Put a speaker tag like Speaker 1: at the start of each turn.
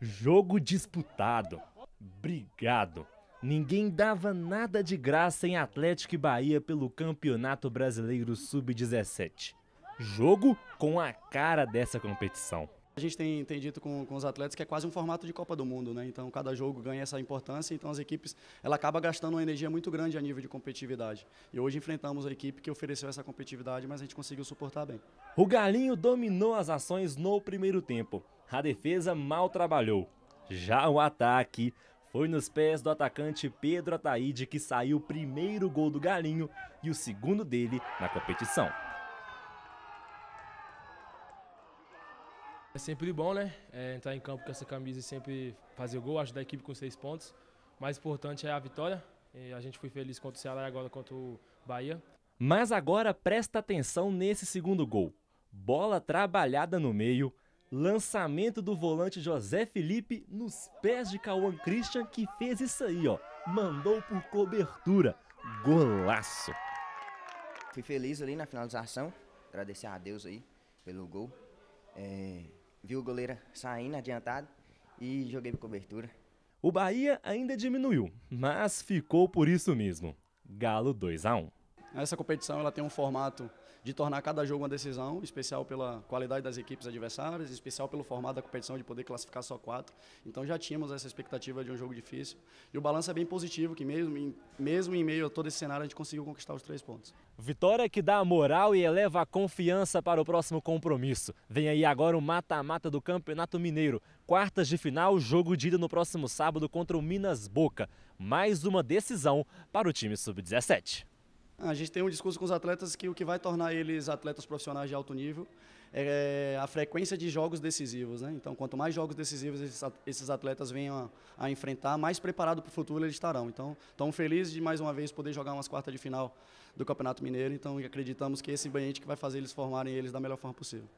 Speaker 1: Jogo disputado. Brigado. Ninguém dava nada de graça em Atlético e Bahia pelo Campeonato Brasileiro Sub-17. Jogo com a cara dessa competição.
Speaker 2: A gente tem, tem dito com, com, os atletas que é quase um formato de Copa do Mundo, né? Então cada jogo ganha essa importância, então as equipes ela acaba gastando uma energia muito grande a nível de competitividade. E hoje enfrentamos a equipe que ofereceu essa competitividade, mas a gente conseguiu suportar bem. O Galinho dominou as ações no primeiro tempo a defesa mal
Speaker 1: trabalhou. Já o ataque foi nos pés do atacante Pedro Ataíde que saiu o primeiro gol do Galinho e o segundo dele na competição.
Speaker 3: É sempre bom, né? É entrar em campo com essa camisa e sempre fazer o gol, ajudar a equipe com seis pontos. O mais importante é a vitória. E a gente foi feliz contra o Ceará e agora contra o Bahia.
Speaker 1: Mas agora presta atenção nesse segundo gol. Bola trabalhada no meio, Lançamento do volante José Felipe nos pés de Cauã Christian, que fez isso aí, ó. Mandou por cobertura. Golaço!
Speaker 2: Fui feliz ali na finalização. Agradecer a Deus aí pelo gol. É, vi o goleiro saindo adiantado e joguei por cobertura.
Speaker 1: O Bahia ainda diminuiu, mas ficou por isso mesmo. Galo 2 a 1.
Speaker 2: Essa competição ela tem um formato de tornar cada jogo uma decisão, especial pela qualidade das equipes adversárias, especial pelo formato da competição de poder classificar só quatro. Então já tínhamos essa expectativa de um jogo difícil. E o balanço é bem positivo, que mesmo em, mesmo em meio a todo esse cenário a gente conseguiu conquistar os três pontos.
Speaker 1: Vitória que dá moral e eleva a confiança para o próximo compromisso. Vem aí agora o mata-mata do Campeonato Mineiro. Quartas de final, jogo de ida no próximo sábado contra o Minas Boca. Mais uma decisão para o time sub-17.
Speaker 2: A gente tem um discurso com os atletas que o que vai tornar eles atletas profissionais de alto nível é a frequência de jogos decisivos. Né? Então, quanto mais jogos decisivos esses atletas venham a, a enfrentar, mais preparado para o futuro eles estarão. Então, estamos felizes de mais uma vez poder jogar umas quartas de final do Campeonato Mineiro. Então, acreditamos que esse ambiente que vai fazer eles formarem
Speaker 3: eles da melhor forma possível.